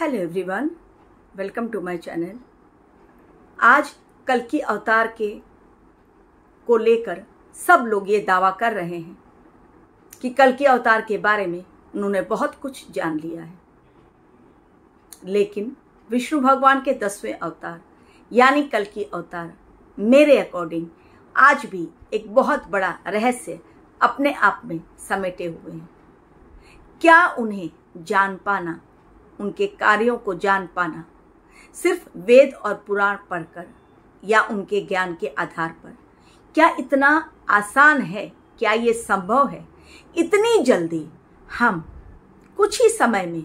hello everyone welcome to my channel आज कल की अवतार के को लेकर सब लोग ये दावा कर रहे हैं कि कल की अवतार के बारे में उन्होंने बहुत कुछ जान लिया है लेकिन विष्णु भगवान के दसवें अवतार यानी कल की अवतार मेरे अकॉर्डिंग आज भी एक बहुत बड़ा रहस्य अपने आप में समेटे हुए हैं क्या उन्हें जान पाना उनके कार्यों को जान पाना सिर्फ वेद और पुराण पढ़कर या उनके ज्ञान के आधार पर क्या इतना आसान है क्या ये संभव है इतनी जल्दी हम कुछ ही समय में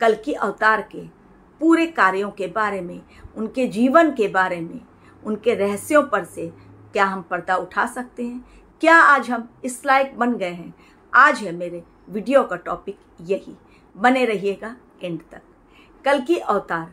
कल की अवतार के पूरे कार्यों के बारे में उनके जीवन के बारे में उनके रहस्यों पर से क्या हम पर्दा उठा सकते हैं क्या आज हम इस लायक बन गए हैं आज है मेरे वीडियो का टॉपिक यही बने रहिएगा एंड तक कल की अवतार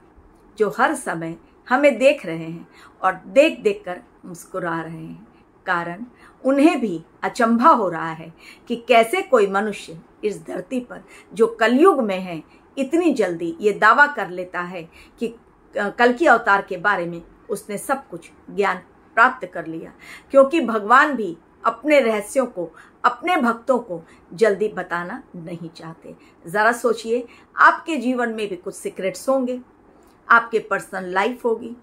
जो हर समय हमें देख रहे हैं और देख देख कर मुस्कुरा रहे हैं कारण उन्हें भी अचंभा हो रहा है कि कैसे कोई मनुष्य इस धरती पर जो कलयुग में है इतनी जल्दी ये दावा कर लेता है कि कल की अवतार के बारे में उसने सब कुछ ज्ञान प्राप्त कर लिया क्योंकि भगवान भी अपने रहस्यों को अपने भक्तों को जल्दी बताना नहीं चाहते ज़रा सोचिए आपके जीवन में भी कुछ सीक्रेट्स होंगे आपके पर्सनल लाइफ होगी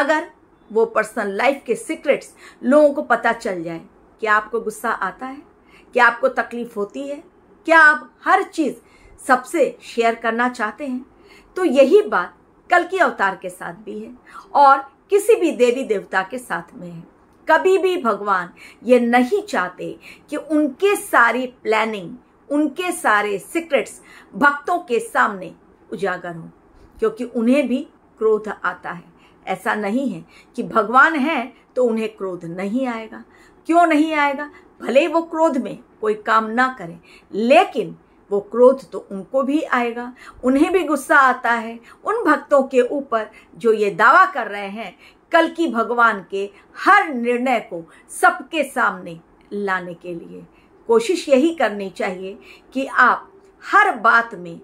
अगर वो पर्सनल लाइफ के सीक्रेट्स लोगों को पता चल जाए क्या आपको गुस्सा आता है क्या आपको तकलीफ होती है क्या आप हर चीज़ सबसे शेयर करना चाहते हैं तो यही बात कल के अवतार के साथ भी है और किसी भी देवी देवता के साथ में है कभी भी भगवान ये नहीं चाहते कि उनके सारी प्लानिंग उनके सारे सीक्रेट्स भक्तों के सामने उजागर हो क्योंकि उन्हें भी क्रोध आता है ऐसा नहीं है कि भगवान है तो उन्हें क्रोध नहीं आएगा क्यों नहीं आएगा भले वो क्रोध में कोई काम ना करें लेकिन वो क्रोध तो उनको भी आएगा उन्हें भी गुस्सा आता है उन भक्तों के ऊपर जो ये दावा कर रहे हैं कल की भगवान के हर निर्णय को सबके सामने लाने के लिए कोशिश यही करनी चाहिए कि आप हर बात में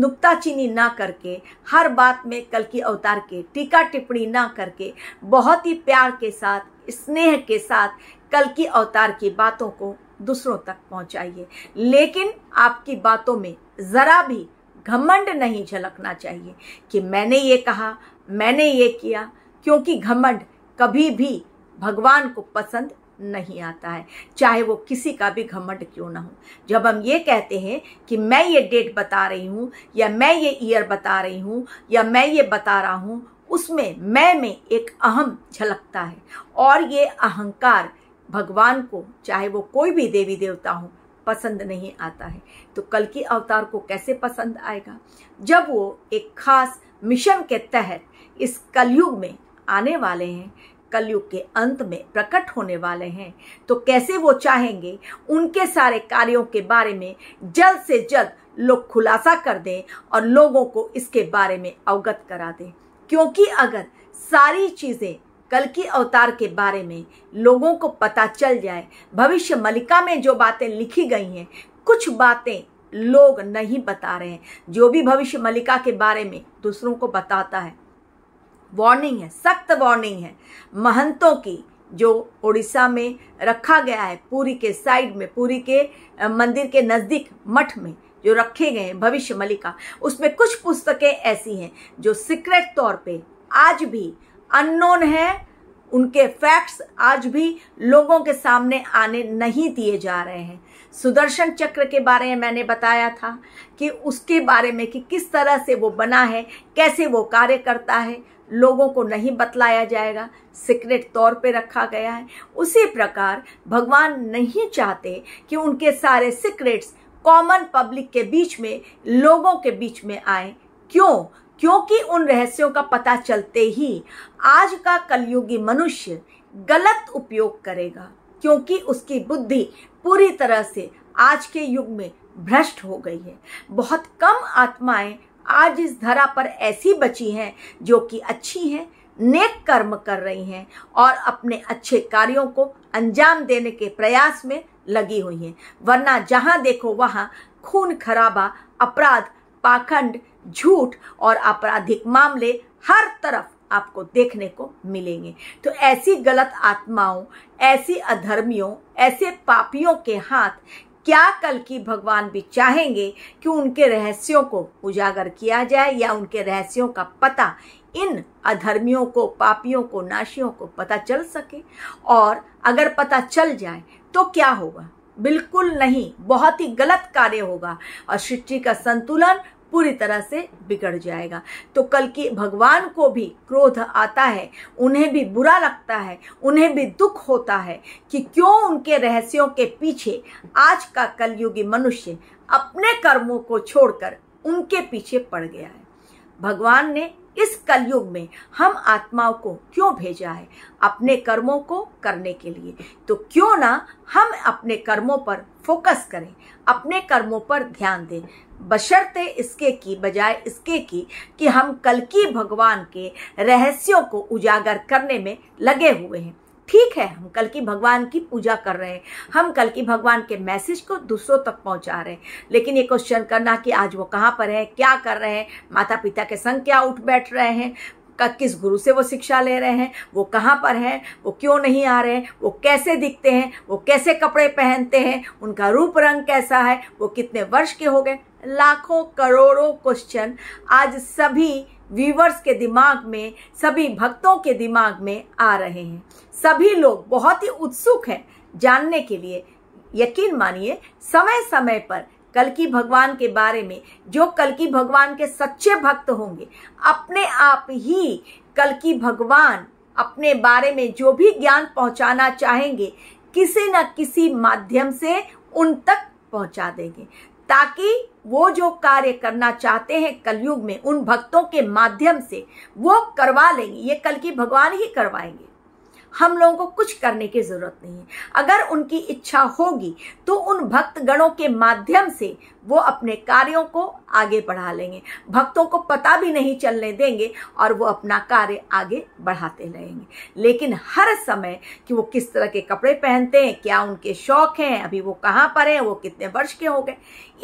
नुकताचीनी ना करके हर बात में कल की अवतार के टीका टिप्पणी ना करके बहुत ही प्यार के साथ स्नेह के साथ कल की अवतार की बातों को दूसरों तक पहुंचाइए लेकिन आपकी बातों में ज़रा भी घमंड नहीं झलकना चाहिए कि मैंने ये कहा मैंने ये किया क्योंकि घमंड कभी भी भगवान को पसंद नहीं आता है चाहे वो किसी का भी घमंड क्यों ना हो जब हम ये कहते हैं कि मैं ये डेट बता रही हूँ या मैं ये ईयर बता रही हूँ या मैं ये बता रहा हूँ उसमें मैं में एक अहम झलकता है और ये अहंकार भगवान को चाहे वो कोई भी देवी देवता हो पसंद नहीं आता है तो कल की अवतार को कैसे पसंद आएगा जब वो एक खास मिशन के तहत इस कलयुग में आने वाले हैं कलयुग के अंत में प्रकट होने वाले हैं तो कैसे वो चाहेंगे उनके सारे कार्यों के बारे में जल्द से जल्द लोग खुलासा कर दें और लोगों को इसके बारे में अवगत करा दें क्योंकि अगर सारी चीज़ें कल की अवतार के बारे में लोगों को पता चल जाए भविष्य मलिका में जो बातें लिखी गई हैं कुछ बातें लोग नहीं बता रहे हैं जो भी भविष्य मलिका के बारे में दूसरों को बताता है वार्निंग है सख्त वार्निंग है महंतों की जो उड़ीसा में रखा गया है पूरी के साइड में पूरी के मंदिर के नज़दीक मठ में जो रखे गए हैं भविष्य मलिका उसमें कुछ पुस्तकें ऐसी हैं जो सीक्रेट तौर पे आज भी अननोन है उनके फैक्ट्स आज भी लोगों के सामने आने नहीं दिए जा रहे हैं सुदर्शन चक्र के बारे में मैंने बताया था कि उसके बारे में कि किस तरह से वो बना है कैसे वो कार्य करता है लोगों को नहीं बतलाया जाएगा सीक्रेट तौर पे रखा गया है उसी प्रकार भगवान नहीं चाहते कि उनके सारे सीक्रेट्स कॉमन पब्लिक के बीच में लोगों के बीच में आए क्यों क्योंकि उन रहस्यों का पता चलते ही आज का कलयुगी मनुष्य गलत उपयोग करेगा क्योंकि उसकी बुद्धि पूरी तरह से आज के युग में भ्रष्ट हो गई है बहुत कम आत्माएं आज इस धरा पर ऐसी बची हैं जो कि अच्छी हैं नेक कर्म कर रही हैं और अपने अच्छे कार्यों को अंजाम देने के प्रयास में लगी हुई हैं वरना जहां देखो वहां खून खराबा अपराध पाखंड झूठ और आपराधिक मामले हर तरफ आपको देखने को मिलेंगे तो ऐसी गलत आत्माओं ऐसी अधर्मियों ऐसे पापियों के हाथ क्या कल की भगवान भी चाहेंगे कि उनके रहस्यों को उजागर किया जाए या उनके रहस्यों का पता इन अधर्मियों को पापियों को नाशियों को पता चल सके और अगर पता चल जाए तो क्या होगा बिल्कुल नहीं बहुत ही गलत कार्य होगा और सृष्टि का संतुलन पूरी तरह से बिगड़ जाएगा तो कल की भगवान को भी क्रोध आता है उन्हें भी बुरा लगता है उन्हें भी दुख होता है कि क्यों उनके रहस्यों के पीछे आज का कलयुगी मनुष्य अपने कर्मों को छोड़कर उनके पीछे पड़ गया है भगवान ने इस कलयुग में हम आत्माओं को क्यों भेजा है अपने कर्मों को करने के लिए तो क्यों ना हम अपने कर्मों पर फोकस करें अपने कर्मों पर ध्यान दें बशर्ते इसके की बजाय इसके की कि हम कल की भगवान के रहस्यों को उजागर करने में लगे हुए हैं ठीक है हम कल की भगवान की पूजा कर रहे हैं हम कल की भगवान के मैसेज को दूसरों तक पहुंचा रहे हैं लेकिन ये क्वेश्चन करना कि आज वो कहाँ पर है क्या कर रहे हैं माता पिता के संग क्या उठ बैठ रहे हैं का किस गुरु से वो शिक्षा ले रहे हैं वो कहाँ पर हैं वो क्यों नहीं आ रहे हैं वो कैसे दिखते हैं वो कैसे कपड़े पहनते हैं उनका रूप रंग कैसा है वो कितने वर्ष के हो गए लाखों करोड़ों क्वेश्चन आज सभी व्यूवर्स के दिमाग में सभी भक्तों के दिमाग में आ रहे हैं सभी लोग बहुत ही उत्सुक हैं जानने के लिए यकीन मानिए समय समय पर कल की भगवान के बारे में जो कल की भगवान के सच्चे भक्त होंगे अपने आप ही कल की भगवान अपने बारे में जो भी ज्ञान पहुंचाना चाहेंगे किसी न किसी माध्यम से उन तक पहुंचा देंगे ताकि वो जो कार्य करना चाहते हैं कलयुग में उन भक्तों के माध्यम से वो करवा लेंगे ये कल की भगवान ही करवाएंगे हम लोगों को कुछ करने की जरूरत नहीं है अगर उनकी इच्छा होगी तो उन भक्तगणों के माध्यम से वो अपने कार्यों को आगे बढ़ा लेंगे भक्तों को पता भी नहीं चलने देंगे और वो अपना कार्य आगे बढ़ाते रहेंगे लेकिन हर समय कि वो किस तरह के कपड़े पहनते हैं क्या उनके शौक हैं अभी वो कहाँ पर हैं वो कितने वर्ष के हो गए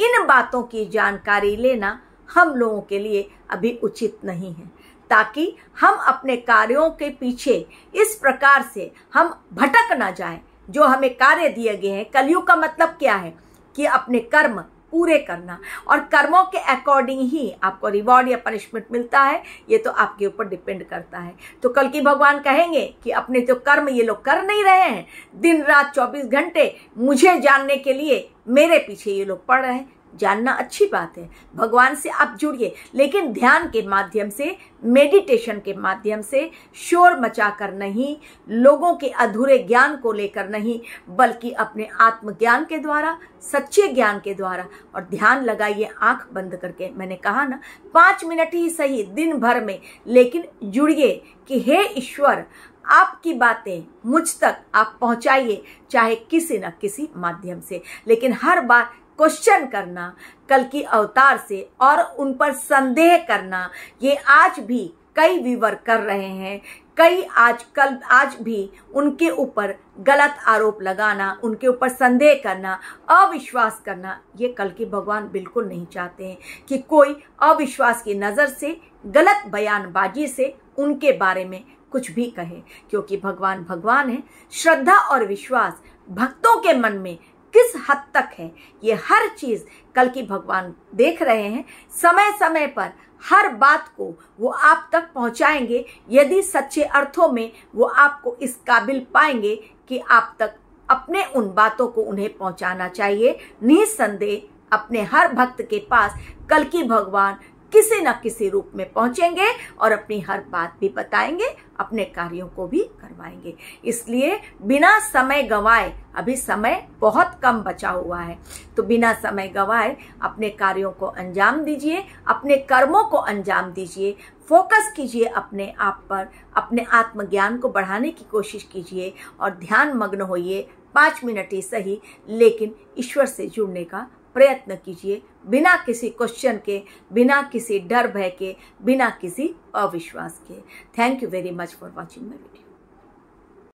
इन बातों की जानकारी लेना हम लोगों के लिए अभी उचित नहीं है ताकि हम अपने कार्यों के पीछे इस प्रकार से हम भटक ना जाए जो हमें कार्य दिए गए हैं कलयुग का मतलब क्या है कि अपने कर्म पूरे करना और कर्मों के अकॉर्डिंग ही आपको रिवॉर्ड या पनिशमेंट मिलता है ये तो आपके ऊपर डिपेंड करता है तो कल की भगवान कहेंगे कि अपने तो कर्म ये लोग कर नहीं रहे हैं दिन रात 24 घंटे मुझे जानने के लिए मेरे पीछे ये लोग पड़ रहे हैं जानना अच्छी बात है भगवान से आप जुड़िए लेकिन ध्यान के माध्यम से मेडिटेशन के माध्यम से शोर मचाकर नहीं लोगों के अधूरे ज्ञान को लेकर नहीं बल्कि अपने आत्मज्ञान के द्वारा सच्चे ज्ञान के द्वारा और ध्यान लगाइए आंख बंद करके मैंने कहा ना पाँच मिनट ही सही दिन भर में लेकिन जुड़िए कि हे ईश्वर आपकी बातें मुझ तक आप पहुंचाइए चाहे किसी न किसी माध्यम से लेकिन हर बार क्वेश्चन करना कल की अवतार से और उन पर संदेह करना ये आज भी कई विवर कर रहे हैं कई आज कल आज भी उनके ऊपर गलत आरोप लगाना उनके ऊपर संदेह करना अविश्वास करना ये कल के भगवान बिल्कुल नहीं चाहते हैं कि कोई अविश्वास की नज़र से गलत बयानबाजी से उनके बारे में कुछ भी कहे क्योंकि भगवान भगवान है श्रद्धा और विश्वास भक्तों के मन में किस हद तक है ये हर चीज कल की भगवान देख रहे हैं समय समय पर हर बात को वो आप तक पहुंचाएंगे यदि सच्चे अर्थों में वो आपको इस काबिल पाएंगे कि आप तक अपने उन बातों को उन्हें पहुंचाना चाहिए निसंदेह अपने हर भक्त के पास कल की भगवान किसी न किसी रूप में पहुंचेंगे और अपनी हर बात भी बताएंगे अपने कार्यों को भी करवाएंगे इसलिए बिना समय गवाए अभी समय बहुत कम बचा हुआ है तो बिना समय गवाए अपने कार्यों को अंजाम दीजिए अपने कर्मों को अंजाम दीजिए फोकस कीजिए अपने आप पर अपने आत्मज्ञान को बढ़ाने की कोशिश कीजिए और ध्यान मग्न होइए पाँच मिनट ही सही लेकिन ईश्वर से जुड़ने का प्रयत्न कीजिए बिना किसी क्वेश्चन के बिना किसी डर भय के बिना किसी अविश्वास के thank you very much for watching my video